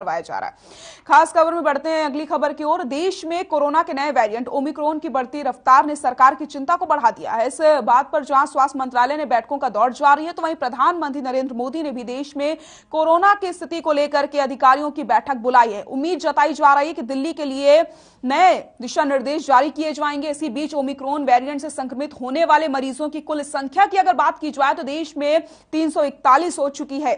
करवाया जा रहा है खास खबर में बढ़ते हैं अगली खबर की ओर देश में कोरोना के नए वेरिएंट ओमिक्रोन की बढ़ती रफ्तार ने सरकार की चिंता को बढ़ा दिया है इस बात पर जहां स्वास्थ्य मंत्रालय ने बैठकों का दौर जारी है तो वहीं प्रधानमंत्री नरेंद्र मोदी ने भी देश में कोरोना की स्थिति को लेकर के अधिकारियों की बैठक बुलाई है उम्मीद जताई जा रही है कि दिल्ली के लिए नए दिशा निर्देश जारी किए जाएंगे इसी बीच ओमिक्रोन वेरियंट से संक्रमित होने वाले मरीजों की कुल संख्या की अगर बात की जाए तो देश में तीन हो चुकी है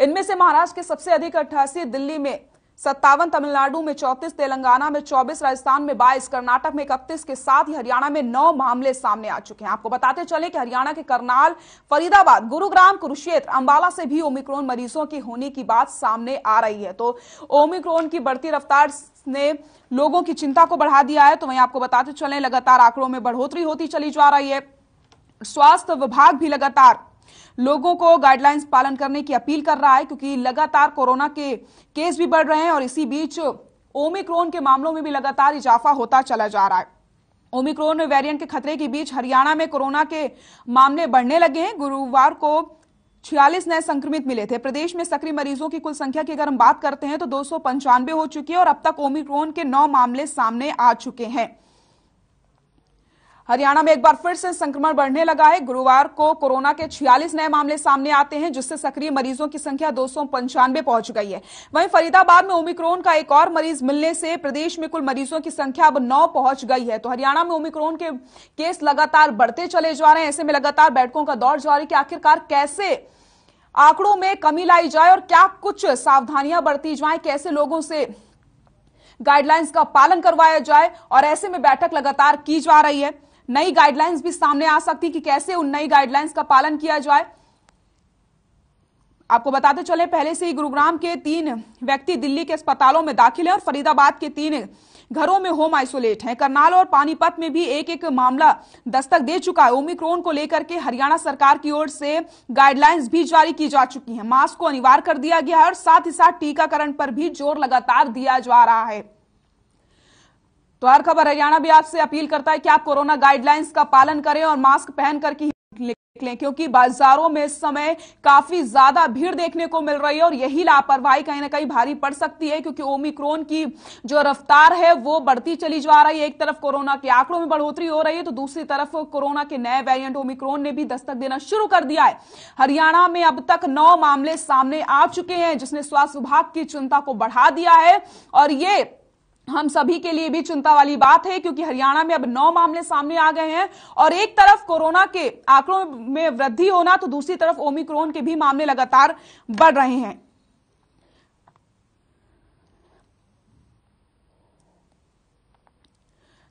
इनमें से महाराष्ट्र के सबसे अधिक अट्ठासी दिल्ली में सत्तावन तमिलनाडु में चौतीस तेलंगाना में चौबीस राजस्थान में बाईस कर्नाटक में इकतीस के साथ ही हरियाणा में नौ मामले सामने आ चुके हैं आपको बताते चले कि हरियाणा के करनाल फरीदाबाद गुरुग्राम कुरुक्षेत्र अंबाला से भी ओमिक्रोन मरीजों की होने की बात सामने आ रही है तो ओमिक्रोन की बढ़ती रफ्तार ने लोगों की चिंता को बढ़ा दिया है तो वहीं आपको बताते चले लगातार आंकड़ों में बढ़ोतरी होती चली जा रही है स्वास्थ्य विभाग भी लगातार लोगों को गाइडलाइंस पालन करने की अपील कर रहा है क्योंकि लगातार कोरोना के केस भी बढ़ रहे हैं और इसी बीच ओमिक्रोन के मामलों में भी लगातार इजाफा होता चला जा रहा है ओमिक्रोन वेरिएंट के खतरे के बीच हरियाणा में कोरोना के मामले बढ़ने लगे हैं गुरुवार को छियालीस नए संक्रमित मिले थे प्रदेश में सक्रिय मरीजों की कुल संख्या की अगर हम बात करते हैं तो दो हो चुकी है और अब तक ओमिक्रोन के नौ मामले सामने आ चुके हैं हरियाणा में एक बार फिर से संक्रमण बढ़ने लगा है गुरुवार को कोरोना के 46 नए मामले सामने आते हैं जिससे सक्रिय मरीजों की संख्या दो पहुंच गई है वहीं फरीदाबाद में ओमिक्रोन का एक और मरीज मिलने से प्रदेश में कुल मरीजों की संख्या अब नौ पहुंच गई है तो हरियाणा में ओमिक्रोन के केस लगातार बढ़ते चले जा रहे हैं ऐसे में लगातार बैठकों का दौर जारी कि आखिरकार कैसे आंकड़ों में कमी लाई जाए और क्या कुछ सावधानियां बरती जाए कैसे लोगों से गाइडलाइंस का पालन करवाया जाए और ऐसे में बैठक लगातार की जा रही है नई गाइडलाइंस भी सामने आ सकती कि कैसे उन नई गाइडलाइंस का पालन किया जाए आपको बताते चले पहले से ही गुरुग्राम के तीन व्यक्ति दिल्ली के अस्पतालों में दाखिल हैं और फरीदाबाद के तीन घरों में होम आइसोलेट हैं करनाल और पानीपत में भी एक एक मामला दस्तक दे चुका है ओमिक्रोन को लेकर के हरियाणा सरकार की ओर से गाइडलाइंस भी जारी की जा चुकी हैं मास्क को अनिवार्य कर दिया गया है और साथ ही साथ टीकाकरण पर भी जोर लगातार दिया जा रहा है तो हर खबर हरियाणा भी आपसे अपील करता है कि आप कोरोना गाइडलाइंस का पालन करें और मास्क पहन करके निकलें क्योंकि बाजारों में इस समय काफी ज्यादा भीड़ देखने को मिल रही है और यही लापरवाही कहीं ना कहीं भारी पड़ सकती है क्योंकि ओमिक्रोन की जो रफ्तार है वो बढ़ती चली जा रही है एक तरफ कोरोना के आंकड़ों में बढ़ोतरी हो रही है तो दूसरी तरफ कोरोना के नए वेरिएंट ओमिक्रोन ने भी दस्तक देना शुरू कर दिया है हरियाणा में अब तक नौ मामले सामने आ चुके हैं जिसने स्वास्थ्य विभाग की चिंता को बढ़ा दिया है और ये हम सभी के लिए भी चिंता वाली बात है क्योंकि हरियाणा में अब नौ मामले सामने आ गए हैं और एक तरफ कोरोना के आंकड़ों में वृद्धि होना तो दूसरी तरफ ओमिक्रोन के भी मामले लगातार बढ़ रहे हैं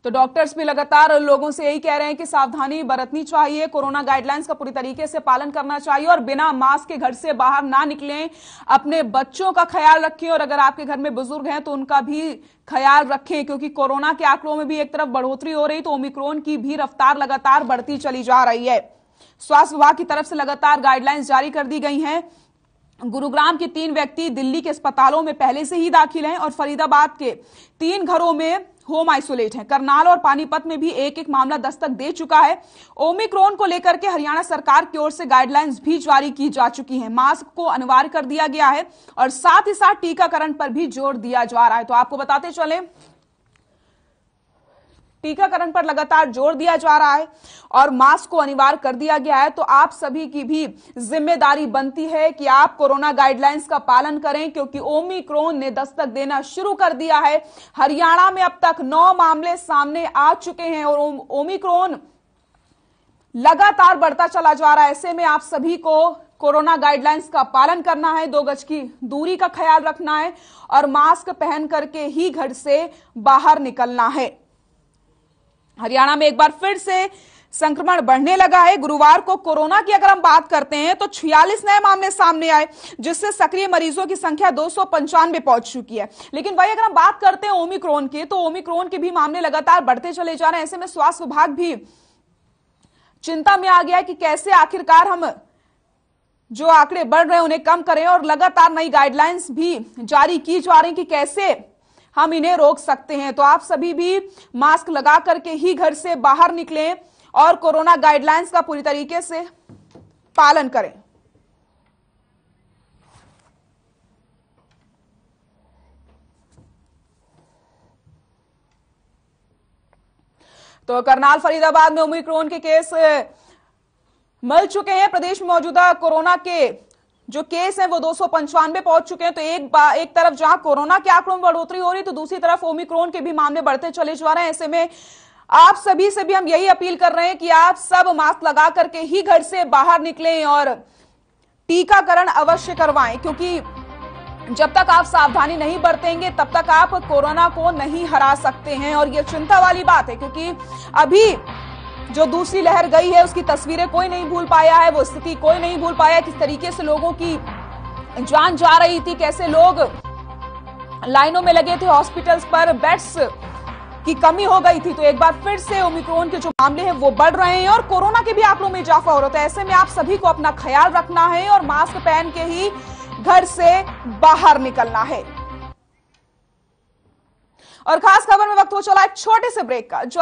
तो डॉक्टर्स भी लगातार लोगों से यही कह रहे हैं कि सावधानी बरतनी चाहिए कोरोना गाइडलाइंस का पूरी तरीके से पालन करना चाहिए और बिना मास्क के घर से बाहर ना निकलें अपने बच्चों का ख्याल रखें और अगर आपके घर में बुजुर्ग हैं तो उनका भी ख्याल रखें क्योंकि कोरोना के आंकड़ों में भी एक तरफ बढ़ोतरी हो रही तो ओमिक्रोन की भी रफ्तार लगातार बढ़ती चली जा रही है स्वास्थ्य विभाग की तरफ से लगातार गाइडलाइंस जारी कर दी गई हैं गुरुग्राम के तीन व्यक्ति दिल्ली के अस्पतालों में पहले से ही दाखिल हैं और फरीदाबाद के तीन घरों में होम आइसोलेट हैं करनाल और पानीपत में भी एक एक मामला दस्तक दे चुका है ओमिक्रोन को लेकर के हरियाणा सरकार की ओर से गाइडलाइंस भी जारी की जा चुकी हैं मास्क को अनिवार्य कर दिया गया है और साथ ही साथ टीकाकरण पर भी जोर दिया जा रहा है तो आपको बताते चले टीकाकरण पर लगातार जोर दिया जा रहा है और मास्क को अनिवार्य कर दिया गया है तो आप सभी की भी जिम्मेदारी बनती है कि आप कोरोना गाइडलाइंस का पालन करें क्योंकि ओमिक्रोन ने दस्तक देना शुरू कर दिया है हरियाणा में अब तक नौ मामले सामने आ चुके हैं और ओमिक्रोन लगातार बढ़ता चला जा रहा है ऐसे में आप सभी को कोरोना गाइडलाइंस का पालन करना है दो गज की दूरी का ख्याल रखना है और मास्क पहन करके ही घर से बाहर निकलना है हरियाणा में एक बार फिर से संक्रमण बढ़ने लगा है गुरुवार को कोरोना की अगर हम बात करते हैं तो 46 नए मामले सामने आए जिससे सक्रिय मरीजों की संख्या दो सौ पहुंच चुकी है लेकिन वही अगर हम बात करते हैं ओमिक्रोन की तो ओमिक्रोन के भी मामले लगातार बढ़ते चले जा रहे हैं ऐसे में स्वास्थ्य विभाग भी चिंता में आ गया है कि कैसे आखिरकार हम जो आंकड़े बढ़ रहे हैं उन्हें कम करें और लगातार नई गाइडलाइंस भी जारी की जा रही कि कैसे हम इन्हें रोक सकते हैं तो आप सभी भी मास्क लगा करके ही घर से बाहर निकलें और कोरोना गाइडलाइंस का पूरी तरीके से पालन करें तो करनाल फरीदाबाद में ओमिक्रोन के केस मिल चुके हैं प्रदेश में मौजूदा कोरोना के जो केस है वो दो सौ पहुंच चुके हैं तो एक एक तरफ जहां कोरोना के आंकड़ों में बढ़ोतरी हो रही तो दूसरी तरफ ओमिक्रोन के भी मामले बढ़ते चले जा रहे हैं ऐसे में आप सभी से भी हम यही अपील कर रहे हैं कि आप सब मास्क लगा करके ही घर से बाहर निकलें और टीकाकरण अवश्य करवाएं क्योंकि जब तक आप सावधानी नहीं बरतेंगे तब तक आप कोरोना को नहीं हरा सकते हैं और यह चिंता वाली बात है क्योंकि अभी जो दूसरी लहर गई है उसकी तस्वीरें कोई नहीं भूल पाया है वो स्थिति कोई नहीं भूल पाया किस तरीके से लोगों की जान जा रही थी कैसे लोग लाइनों में लगे थे हॉस्पिटल्स पर बेड्स की कमी हो गई थी तो एक बार फिर से ओमिक्रोन के जो मामले हैं वो बढ़ रहे हैं और कोरोना के भी आंकड़ों में इजाफा हो रहा था तो ऐसे में आप सभी को अपना ख्याल रखना है और मास्क पहन के ही घर से बाहर निकलना है और खास खबर में वक्त हो चला है छोटे से ब्रेक का जो